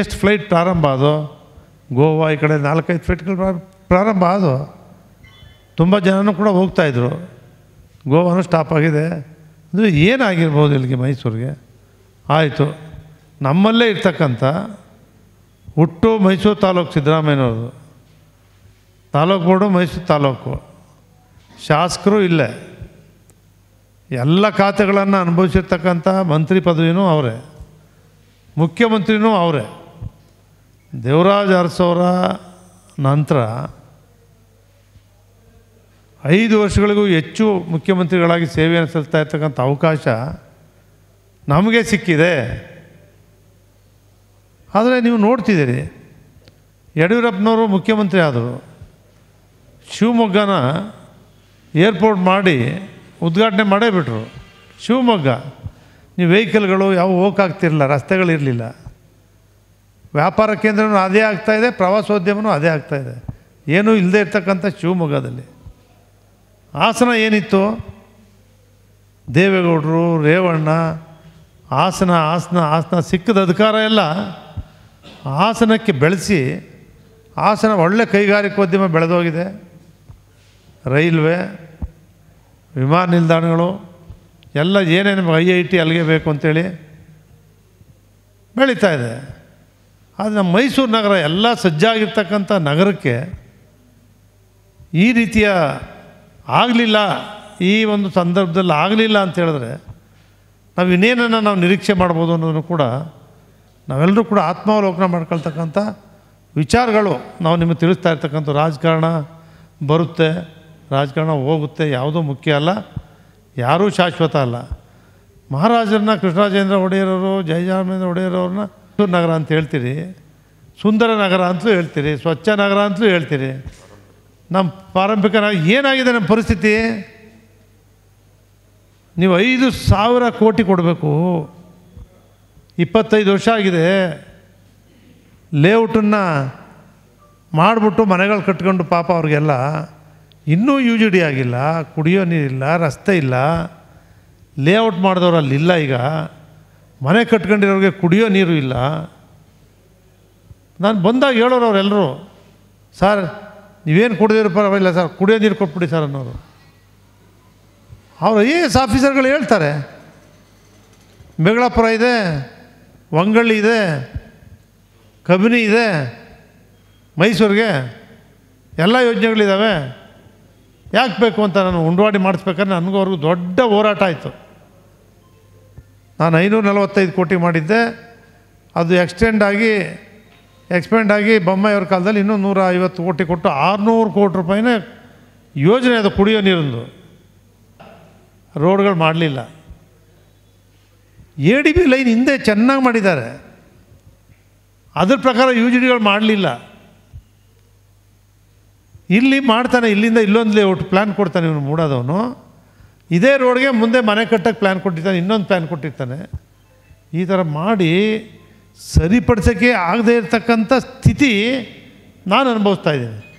ಎಷ್ಟು ಫ್ಲೈಟ್ ಪ್ರಾರಂಭ ಅದು ಗೋವಾ ಈ ಕಡೆ ನಾಲ್ಕೈದು ಫ್ಲೈಟ್ಗಳು ಪ್ರಾರಂಭ ಅದು ತುಂಬ ಜನನು ಕೂಡ ಹೋಗ್ತಾಯಿದ್ರು ಗೋವಾನು ಸ್ಟಾಪ್ ಆಗಿದೆ ಅಂದರೆ ಏನಾಗಿರ್ಬೋದು ಇಲ್ಲಿಗೆ ಮೈಸೂರಿಗೆ ಆಯಿತು ನಮ್ಮಲ್ಲೇ ಇರ್ತಕ್ಕಂಥ ಹುಟ್ಟು ಮೈಸೂರು ತಾಲೂಕು ಸಿದ್ದರಾಮಯ್ಯನವ್ರದು ತಾಲೂಕು ಬೋರ್ಡು ಮೈಸೂರು ತಾಲೂಕು ಶಾಸಕರು ಇಲ್ಲೇ ಎಲ್ಲ ಖಾತೆಗಳನ್ನು ಅನುಭವಿಸಿರ್ತಕ್ಕಂಥ ಮಂತ್ರಿ ಪದವಿನೂ ಅವರೇ ಮುಖ್ಯಮಂತ್ರಿನೂ ಅವರೇ ದೇವರಾಜ್ ಅರಸವರ ನಂತರ ಐದು ವರ್ಷಗಳಿಗೂ ಹೆಚ್ಚು ಮುಖ್ಯಮಂತ್ರಿಗಳಾಗಿ ಸೇವೆಯನ್ನು ಸಲ್ತಾ ಇರ್ತಕ್ಕಂಥ ಅವಕಾಶ ನಮಗೆ ಸಿಕ್ಕಿದೆ ಆದರೆ ನೀವು ನೋಡ್ತಿದ್ದೀರಿ ಯಡಿಯೂರಪ್ಪನವರು ಮುಖ್ಯಮಂತ್ರಿ ಆದರು ಶಿವಮೊಗ್ಗನ ಏರ್ಪೋರ್ಟ್ ಮಾಡಿ ಉದ್ಘಾಟನೆ ಮಾಡೇಬಿಟ್ರು ಶಿವಮೊಗ್ಗ ನೀವು ವೆಹಿಕಲ್ಗಳು ಯಾವ ಹೋಗಾಗ್ತಿರಲಿಲ್ಲ ರಸ್ತೆಗಳಿರಲಿಲ್ಲ ವ್ಯಾಪಾರ ಕೇಂದ್ರನೂ ಅದೇ ಆಗ್ತಾಯಿದೆ ಪ್ರವಾಸೋದ್ಯಮನೂ ಅದೇ ಆಗ್ತಾಯಿದೆ ಏನೂ ಇಲ್ಲದೆ ಇರ್ತಕ್ಕಂಥ ಶಿವಮೊಗ್ಗದಲ್ಲಿ ಹಾಸನ ಏನಿತ್ತು ದೇವೇಗೌಡರು ರೇವಣ್ಣ ಹಾಸನ ಹಾಸನ ಆಸನ ಸಿಕ್ಕದ ಅಧಿಕಾರ ಎಲ್ಲ ಆಸನಕ್ಕೆ ಬೆಳೆಸಿ ಹಾಸನ ಒಳ್ಳೆ ಕೈಗಾರಿಕೋದ್ಯಮ ಬೆಳೆದೋಗಿದೆ ರೈಲ್ವೆ ವಿಮಾನ ನಿಲ್ದಾಣಗಳು ಎಲ್ಲ ಏನೇನು ಐ ಐ ಟಿ ಅಲ್ಲಿಗೆ ಬೇಕು ಅಂತೇಳಿ ಬೆಳೀತಾ ಇದೆ ಆದರೆ ನಮ್ಮ ಮೈಸೂರು ನಗರ ಎಲ್ಲ ಸಜ್ಜಾಗಿರ್ತಕ್ಕಂಥ ನಗರಕ್ಕೆ ಈ ರೀತಿಯ ಆಗಲಿಲ್ಲ ಈ ಒಂದು ಸಂದರ್ಭದಲ್ಲಿ ಆಗಲಿಲ್ಲ ಅಂತ ಹೇಳಿದ್ರೆ ನಾವು ಇನ್ನೇನನ್ನು ನಾವು ನಿರೀಕ್ಷೆ ಮಾಡ್ಬೋದು ಅನ್ನೋದನ್ನು ಕೂಡ ನಾವೆಲ್ಲರೂ ಕೂಡ ಆತ್ಮಾವಲೋಕನ ಮಾಡ್ಕೊಳ್ತಕ್ಕಂಥ ವಿಚಾರಗಳು ನಾವು ನಿಮಗೆ ತಿಳಿಸ್ತಾ ಇರ್ತಕ್ಕಂಥ ರಾಜಕಾರಣ ಬರುತ್ತೆ ರಾಜಕಾರಣ ಹೋಗುತ್ತೆ ಯಾವುದೂ ಮುಖ್ಯ ಅಲ್ಲ ಯಾರೂ ಶಾಶ್ವತ ಅಲ್ಲ ಮಹಾರಾಜರನ್ನ ಕೃಷ್ಣರಾಜೇಂದ್ರ ಒಡೆಯರವರು ಜಯಜಾಮೇಂದ್ರ ಒಡೆಯರವ್ರನ್ನ ಸುಂದರ ನಗರ ಅಂತ ಹೇಳ್ತೀರಿ ಸುಂದರ ನಗರ ಅಂತಲೂ ಹೇಳ್ತೀರಿ ಸ್ವಚ್ಛ ನಗರ ಅಂತಲೂ ಹೇಳ್ತೀರಿ ನಮ್ಮ ಪಾರಂಭಿಕ ಏನಾಗಿದೆ ನಮ್ಮ ಪರಿಸ್ಥಿತಿ ನೀವು ಐದು ಸಾವಿರ ಕೋಟಿ ಕೊಡಬೇಕು ಇಪ್ಪತ್ತೈದು ವರ್ಷ ಆಗಿದೆ ಲೇಔಟನ್ನು ಮಾಡಿಬಿಟ್ಟು ಮನೆಗಳು ಕಟ್ಕೊಂಡು ಪಾಪ ಅವ್ರಿಗೆಲ್ಲ ಇನ್ನೂ ಯು ಜಿ ಡಿ ಆಗಿಲ್ಲ ಕುಡಿಯೋ ನೀರಿಲ್ಲ ರಸ್ತೆ ಇಲ್ಲ ಲೇಔಟ್ ಮಾಡಿದವ್ರು ಅಲ್ಲಿಲ್ಲ ಈಗ ಮನೆ ಕಟ್ಕೊಂಡಿರೋರಿಗೆ ಕುಡಿಯೋ ನೀರು ಇಲ್ಲ ನಾನು ಬಂದಾಗ ಹೇಳೋರು ಅವರೆಲ್ಲರೂ ಸರ್ ನೀವೇನು ಕುಡಿದಿರ ಪರವಾಗಿಲ್ಲ ಸರ್ ಕುಡಿಯೋ ನೀರು ಕೊಟ್ಬಿಡಿ ಸರ್ ಅನ್ನೋರು ಅವರು ಐ ಎ ಎಸ್ ಆಫೀಸರ್ಗಳು ಹೇಳ್ತಾರೆ ಬೆಗಳಾಪುರ ಇದೆ ವಂಗಳ್ಳಿ ಇದೆ ಕಬಿನಿ ಇದೆ ಮೈಸೂರಿಗೆ ಎಲ್ಲ ಯೋಜನೆಗಳಿದ್ದಾವೆ ಯಾಕೆ ಬೇಕು ಅಂತ ನಾನು ಉಂಡವಾಡಿ ಮಾಡಿಸ್ಬೇಕಾದ್ರೆ ನನಗೂ ಅವ್ರಿಗೂ ದೊಡ್ಡ ಹೋರಾಟ ಆಯಿತು ನಾನು ಐನೂರ ನಲವತ್ತೈದು ಕೋಟಿ ಮಾಡಿದ್ದೆ ಅದು ಎಕ್ಸ್ಟೆಂಡ್ ಆಗಿ ಎಕ್ಸ್ಪೆಂಡ್ ಆಗಿ ಬೊಮ್ಮಾಯಿಯವ್ರ ಕಾಲದಲ್ಲಿ ಇನ್ನೂ ನೂರ ಐವತ್ತು ಕೋಟಿ ಕೊಟ್ಟು ಆರುನೂರು ಕೋಟಿ ರೂಪಾಯಿನೇ ಯೋಜನೆ ಅದು ಕುಡಿಯೋ ನೀರಿಂದು ರೋಡ್ಗಳು ಮಾಡಲಿಲ್ಲ ಎ ಡಿ ಬಿ ಲೈನ್ ಹಿಂದೆ ಚೆನ್ನಾಗಿ ಮಾಡಿದ್ದಾರೆ ಅದ್ರ ಪ್ರಕಾರ ಯು ಜಿ ಡಿಗಳು ಮಾಡಲಿಲ್ಲ ಇಲ್ಲಿ ಮಾಡ್ತಾನೆ ಇಲ್ಲಿಂದ ಇಲ್ಲೊಂದು ಲೇಔಟ್ ಪ್ಲ್ಯಾನ್ ಕೊಡ್ತಾನೆ ಇವನು ಮೂಡೋದವನು ಇದೇ ರೋಡ್ಗೆ ಮುಂದೆ ಮನೆ ಕಟ್ಟಕ್ಕೆ ಪ್ಲ್ಯಾನ್ ಕೊಟ್ಟಿರ್ತಾನೆ ಇನ್ನೊಂದು ಪ್ಲ್ಯಾನ್ ಕೊಟ್ಟಿರ್ತಾನೆ ಈ ಥರ ಮಾಡಿ ಸರಿಪಡಿಸೋಕ್ಕೆ ಆಗದೇ ಇರತಕ್ಕಂಥ ಸ್ಥಿತಿ ನಾನು ಅನುಭವಿಸ್ತಾ ಇದ್ದೀನಿ